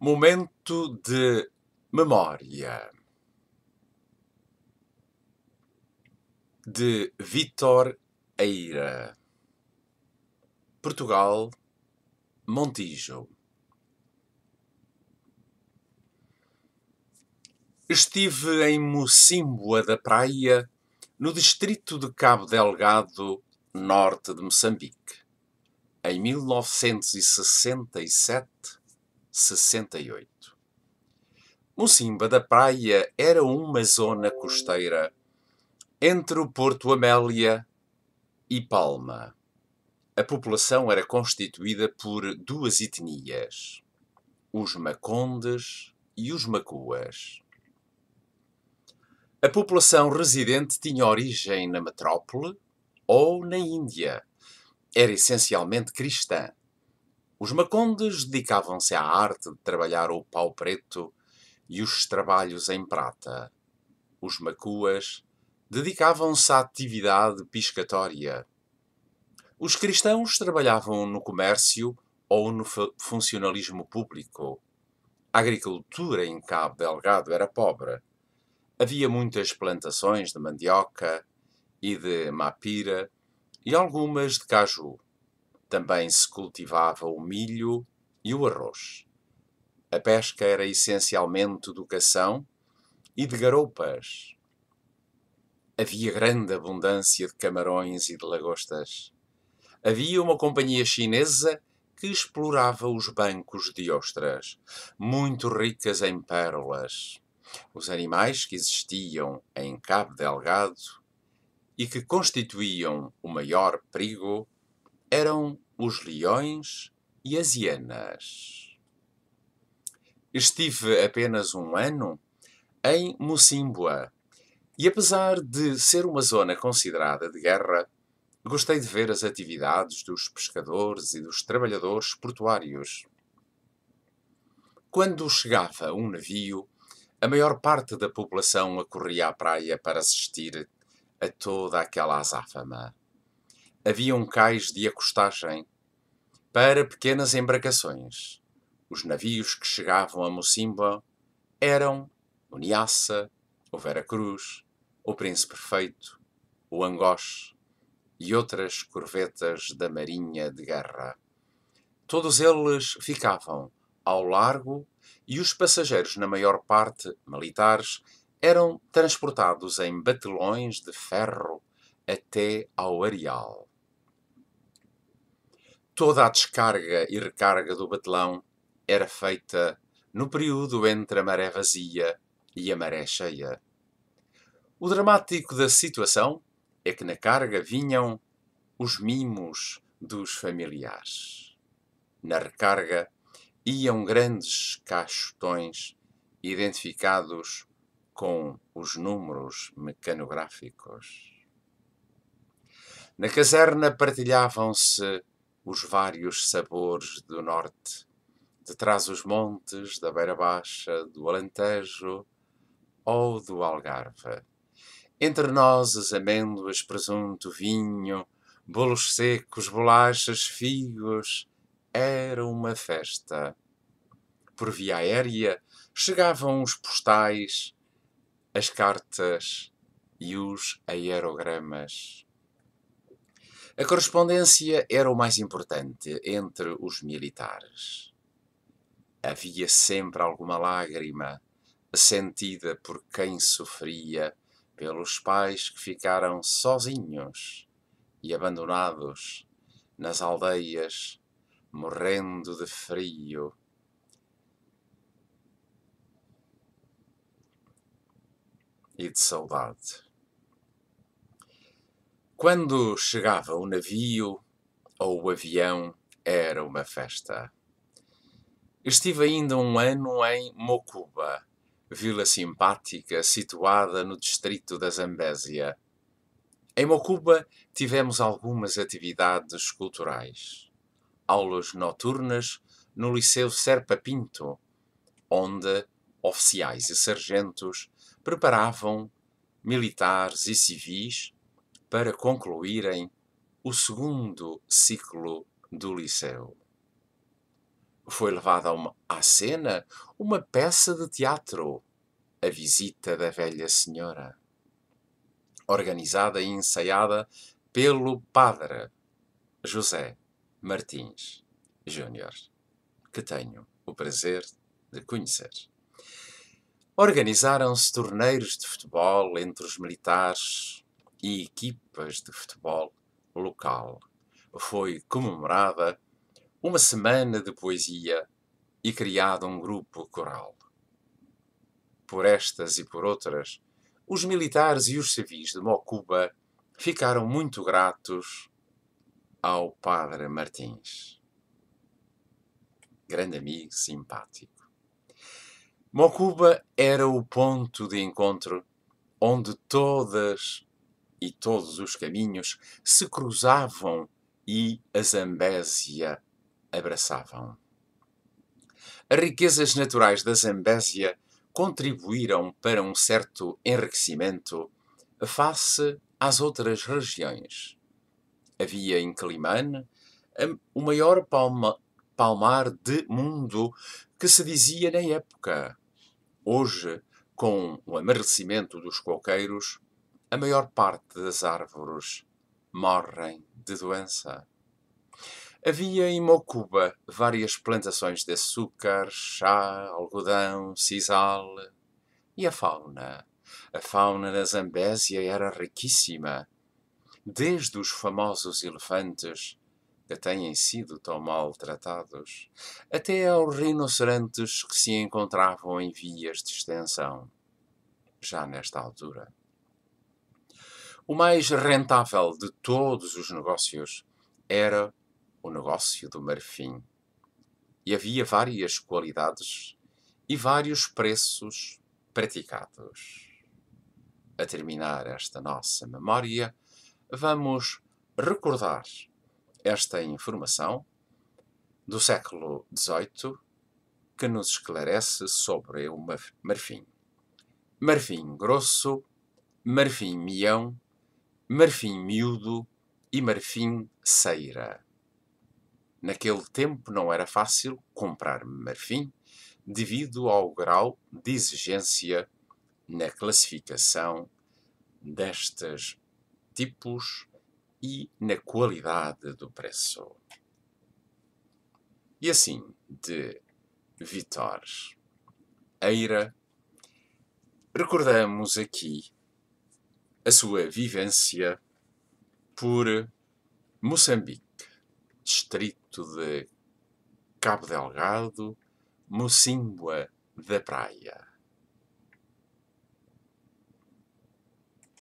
Momento de memória de Vitor Eira, Portugal, Montijo. Estive em Mocimboa da Praia, no distrito de Cabo Delgado, norte de Moçambique, em 1967 68. Mocimba da Praia era uma zona costeira entre o Porto Amélia e Palma. A população era constituída por duas etnias, os macondes e os macuas. A população residente tinha origem na metrópole ou na Índia. Era essencialmente cristã. Os macondes dedicavam-se à arte de trabalhar o pau preto e os trabalhos em prata. Os macuas dedicavam-se à atividade piscatória. Os cristãos trabalhavam no comércio ou no funcionalismo público. A agricultura em Cabo Delgado era pobre. Havia muitas plantações de mandioca e de mapira e algumas de caju. Também se cultivava o milho e o arroz. A pesca era essencialmente educação e de garoupas. Havia grande abundância de camarões e de lagostas. Havia uma companhia chinesa que explorava os bancos de ostras, muito ricas em pérolas. Os animais que existiam em Cabo Delgado e que constituíam o maior perigo eram os leões e as hienas. Estive apenas um ano em Mocimboa e, apesar de ser uma zona considerada de guerra, gostei de ver as atividades dos pescadores e dos trabalhadores portuários. Quando chegava um navio, a maior parte da população acorria à praia para assistir a toda aquela azáfama havia um cais de acostagem para pequenas embarcações. Os navios que chegavam a Mocimba eram o Niassa, o Vera Cruz, o Príncipe Perfeito, o Angoche e outras corvetas da Marinha de Guerra. Todos eles ficavam ao largo e os passageiros, na maior parte militares, eram transportados em batelões de ferro até ao areal toda a descarga e recarga do batelão era feita no período entre a maré vazia e a maré cheia. O dramático da situação é que na carga vinham os mimos dos familiares. Na recarga iam grandes caixotões identificados com os números mecanográficos. Na caserna partilhavam-se os vários sabores do norte, de trás os montes, da beira baixa, do Alentejo ou do Algarve. Entre as amêndoas, presunto, vinho, bolos secos, bolachas, figos, era uma festa. Por via aérea chegavam os postais, as cartas e os aerogramas. A correspondência era o mais importante entre os militares. Havia sempre alguma lágrima sentida por quem sofria, pelos pais que ficaram sozinhos e abandonados nas aldeias, morrendo de frio. E de saudade. Quando chegava o navio ou o avião, era uma festa. Estive ainda um ano em Mocuba, vila simpática situada no distrito da Zambésia. Em Mocuba tivemos algumas atividades culturais. Aulas noturnas no Liceu Serpa Pinto, onde oficiais e sargentos preparavam militares e civis para concluírem o segundo ciclo do liceu. Foi levada uma, à cena uma peça de teatro, A Visita da Velha Senhora, organizada e ensaiada pelo padre José Martins Júnior, que tenho o prazer de conhecer. Organizaram-se torneios de futebol entre os militares, e equipas de futebol local. Foi comemorada uma semana de poesia e criado um grupo coral. Por estas e por outras, os militares e os civis de Mocuba ficaram muito gratos ao padre Martins. Grande amigo simpático. Mocuba era o ponto de encontro onde todas e todos os caminhos se cruzavam e a Zambésia abraçavam. As riquezas naturais da Zambésia contribuíram para um certo enriquecimento face às outras regiões. Havia em Climane hum, o maior palma, palmar de mundo que se dizia na época. Hoje, com o amarecimento dos coqueiros, a maior parte das árvores morrem de doença. Havia em Mocuba várias plantações de açúcar, chá, algodão, sisal. E a fauna? A fauna na Zambésia era riquíssima. Desde os famosos elefantes, que têm sido tão maltratados, até aos rinocerontes que se encontravam em vias de extensão. Já nesta altura o mais rentável de todos os negócios era o negócio do marfim. E havia várias qualidades e vários preços praticados. A terminar esta nossa memória, vamos recordar esta informação do século XVIII que nos esclarece sobre o marfim. Marfim grosso, marfim mião, marfim miúdo e marfim ceira. Naquele tempo não era fácil comprar marfim devido ao grau de exigência na classificação destes tipos e na qualidade do preço. E assim, de Vitor Eira, recordamos aqui a sua vivência por Moçambique, distrito de Cabo Delgado, Mocimboa da Praia.